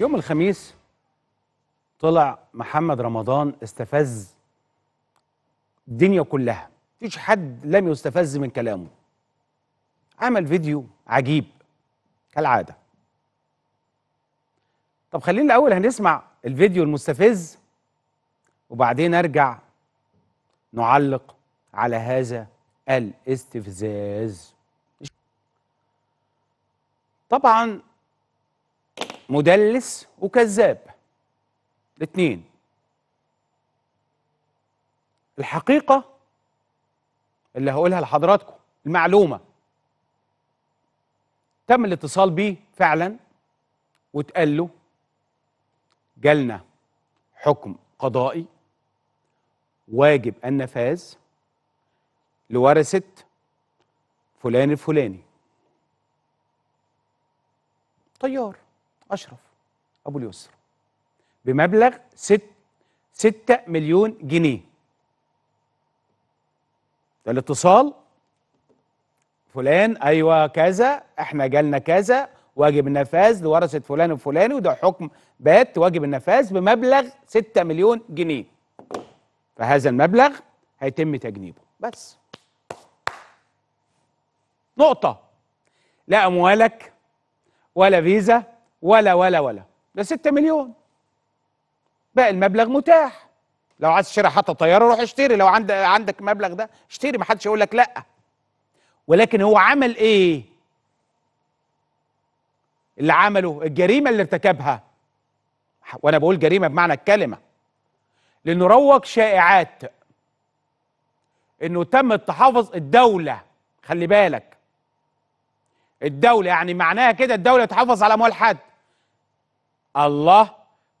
يوم الخميس طلع محمد رمضان استفز الدنيا كلها مفيش حد لم يستفز من كلامه عمل فيديو عجيب كالعادة طب خلينا الأول هنسمع الفيديو المستفز وبعدين أرجع نعلق على هذا الاستفزاز طبعا مدلس وكذاب الاثنين الحقيقة اللي هقولها لحضراتكم المعلومة تم الاتصال بيه فعلا واتقال له جالنا حكم قضائي واجب النفاذ لورثة فلان الفلاني طيار أشرف أبو اليسر بمبلغ ست ستة مليون جنيه الاتصال فلان أيوة كذا احنا جالنا كذا واجب النفاذ لورثة فلان الفلاني وده حكم بات واجب النفاذ بمبلغ ستة مليون جنيه فهذا المبلغ هيتم تجنيبه بس نقطة لا أموالك ولا فيزا ولا ولا ولا ده 6 مليون باقي المبلغ متاح لو عايز تشتري حتى طياره روح اشتري لو عند عندك مبلغ ده اشتري ما حدش يقول لك لا ولكن هو عمل ايه اللي عمله الجريمه اللي ارتكبها وانا بقول جريمه بمعنى الكلمه لانه روج شائعات انه تم التحافظ الدوله خلي بالك الدوله يعني معناها كده الدوله تحافظ على اموال حد الله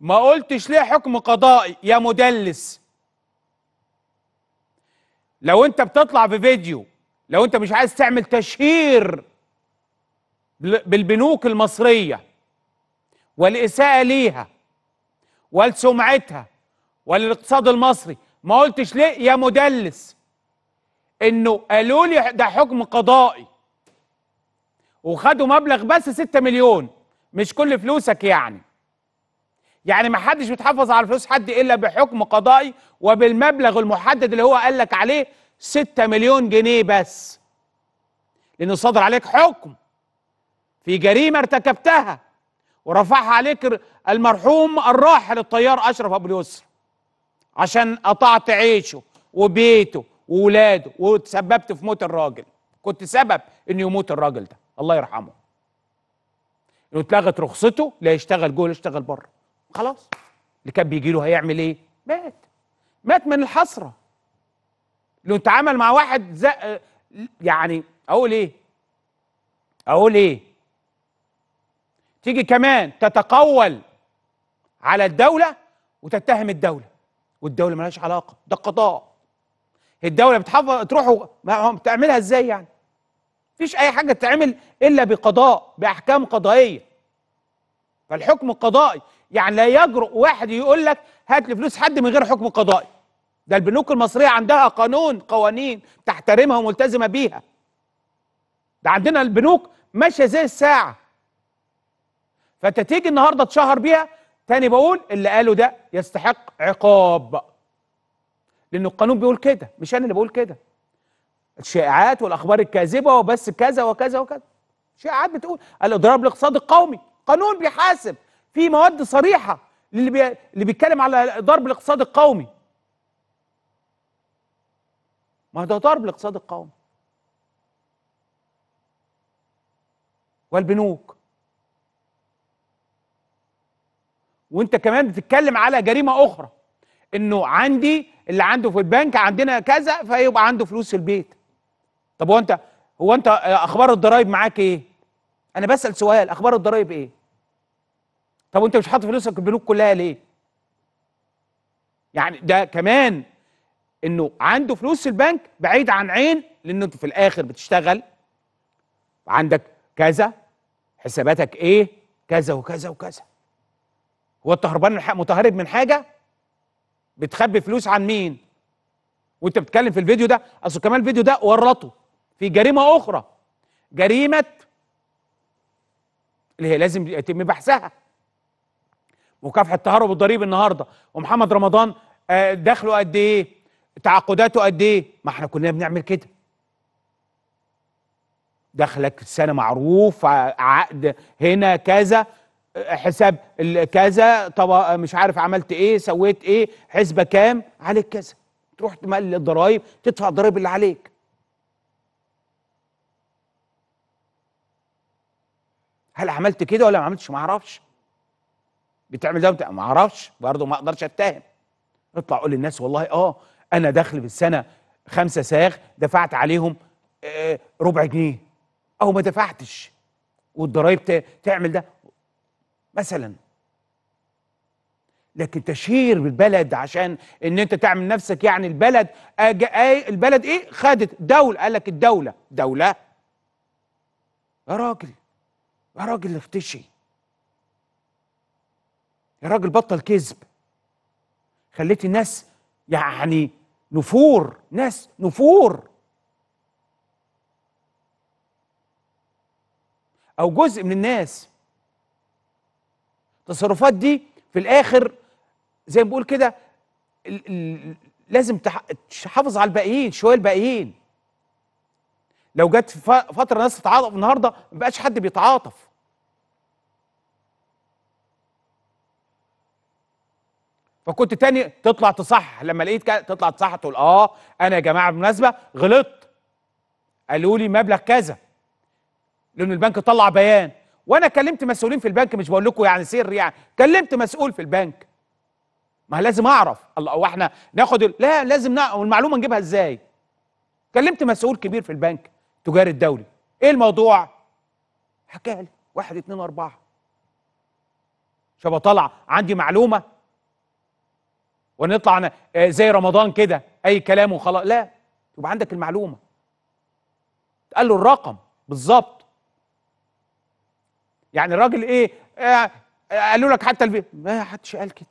ما قلتش ليه حكم قضائي يا مدلس لو انت بتطلع بفيديو لو انت مش عايز تعمل تشهير بالبنوك المصرية والإساءة ليها ولسمعتها وللاقتصاد المصري ما قلتش ليه يا مدلس انه قالوا لي ده حكم قضائي وخدوا مبلغ بس 6 مليون مش كل فلوسك يعني يعني ما حدش بيتحفظ على فلوس حد الا بحكم قضائي وبالمبلغ المحدد اللي هو قال لك عليه 6 مليون جنيه بس لانه صدر عليك حكم في جريمه ارتكبتها ورفعها عليك المرحوم الراحل الطيار اشرف ابو اليسر عشان قطعت عيشه وبيته وولاده وتسببت في موت الراجل كنت سبب انه يموت الراجل ده الله يرحمه اتلغت رخصته لا يشتغل جوه لا يشتغل بره خلاص اللي كان بيجي له هيعمل ايه مات مات من الحسره لو اتعامل مع واحد زق يعني اقول ايه اقول ايه تيجي كمان تتقول على الدوله وتتهم الدوله والدوله مالهاش علاقه ده قضاء الدوله بتحافظ تروح بتعملها ازاي يعني مفيش اي حاجه تتعمل الا بقضاء باحكام قضائيه فالحكم القضائي يعني لا يجرؤ واحد يقول لك هات لي فلوس حد من غير حكم قضائي ده البنوك المصريه عندها قانون قوانين تحترمها وملتزمه بيها ده عندنا البنوك ماشيه زي الساعه فتتيجي النهارده اتشهر بيها تاني بقول اللي قاله ده يستحق عقاب لان القانون بيقول كده مش انا اللي بقول كده الشائعات والاخبار الكاذبه وبس كذا وكذا وكذا شائعات بتقول الاضراب الاقتصادي القومي قانون بيحاسب في مواد صريحه للي بي... اللي بيتكلم على ضرب الاقتصاد القومي ما ده ضرب الاقتصاد القومي والبنوك وانت كمان بتتكلم على جريمه اخرى انه عندي اللي عنده في البنك عندنا كذا فيبقى عنده فلوس في البيت طب هو انت هو انت آه، اخبار الضرايب معاك ايه انا بسال سؤال اخبار الضرايب ايه طب وانت مش حاطط فلوسك البنوك كلها ليه؟ يعني ده كمان انه عنده فلوس البنك بعيد عن عين لان انت في الاخر بتشتغل عندك كذا حساباتك ايه كذا وكذا وكذا هو انت هربان متهرب من حاجه بتخبي فلوس عن مين وانت بتتكلم في الفيديو ده اصل كمان الفيديو ده ورطه في جريمه اخرى جريمه اللي هي لازم يتم بحثها مكافحه التهرب الضريبي النهارده ومحمد رمضان آه، دخله قد ايه تعاقداته قد ايه ما احنا كلنا بنعمل كده دخلك السنه معروف عقد هنا كذا آه، حساب كذا طب آه، مش عارف عملت ايه سويت ايه حسبه كام عليك كذا تروح تملي الضرايب تدفع الضرايب اللي عليك هل عملت كده ولا ما عملتش ما اعرفش بتعمل ده ما اعرفش برضه ما اقدرش اتهم اطلع قول للناس والله اه انا داخل في السنه خمسه ساغ دفعت عليهم آه ربع جنيه او ما دفعتش والضرايب تعمل ده مثلا لكن تشهير بالبلد عشان ان انت تعمل نفسك يعني البلد أي البلد ايه خدت دوله قال لك الدوله دوله يا راجل يا راجل اختشي يا راجل بطل كذب خليت الناس يعني نفور ناس نفور او جزء من الناس التصرفات دي في الاخر زي ما بقول كده لازم تحافظ على الباقيين شويه الباقيين لو جت فتره ناس تتعاطف النهارده ما بقاش حد بيتعاطف فكنت تاني تطلع تصحح لما لقيت تطلع تصحح تقول اه انا يا جماعه بالمناسبه غلطت قالوا لي مبلغ كذا لان البنك طلع بيان وانا كلمت مسؤولين في البنك مش بقول لكم يعني سر يعني كلمت مسؤول في البنك ما لازم اعرف الله واحنا ناخد ال... لا لازم نا... والمعلومه نجيبها ازاي كلمت مسؤول كبير في البنك تجاري الدولي ايه الموضوع حكى لي واحد اتنين اربعه شبه طلع عندي معلومه ونطلع آه، زي رمضان كده اي كلام وخلاص لا يبقى عندك المعلومه قال له الرقم بالظبط يعني الراجل ايه آه, آه، قالوا لك حتى البيت ما حدش قال كده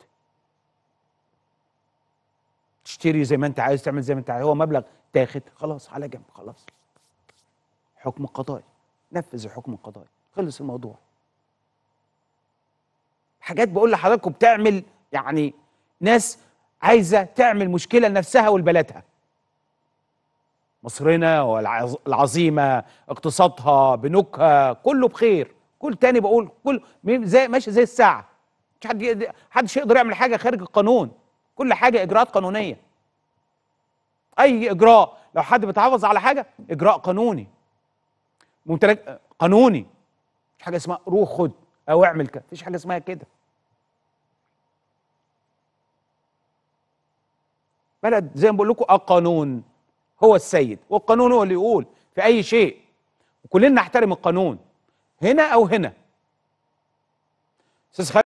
تشتري زي ما انت عايز تعمل زي ما انت عايز هو مبلغ تاخد خلاص على جنب خلاص حكم قضائي نفذ الحكم القضائي خلص الموضوع حاجات بقول لحضراتكم بتعمل يعني ناس عايزه تعمل مشكله لنفسها ولبلدها مصرنا والعظيمه اقتصادها بنوكها كله بخير كل تاني بقول كل زي ماشي زي الساعه مش حد حدش يقدر يعمل حاجه خارج القانون كل حاجه اجراءات قانونيه اي اجراء لو حد بيتحافظ على حاجه اجراء قانوني ممتلك قانوني مش حاجه اسمها روح خد او اعمل كده مفيش حاجه اسمها كده بلد زي ما بقول لكم القانون هو السيد والقانون هو اللي يقول في اي شيء وكلنا نحترم القانون هنا او هنا استاذ